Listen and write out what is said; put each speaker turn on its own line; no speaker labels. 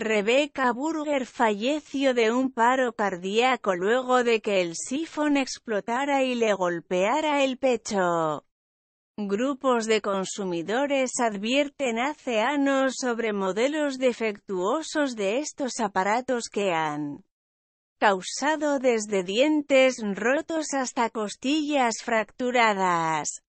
Rebecca Burger falleció de un paro cardíaco luego de que el sifón explotara y le golpeara el pecho. Grupos de consumidores advierten hace años sobre modelos defectuosos de estos aparatos que han causado desde dientes rotos hasta costillas fracturadas.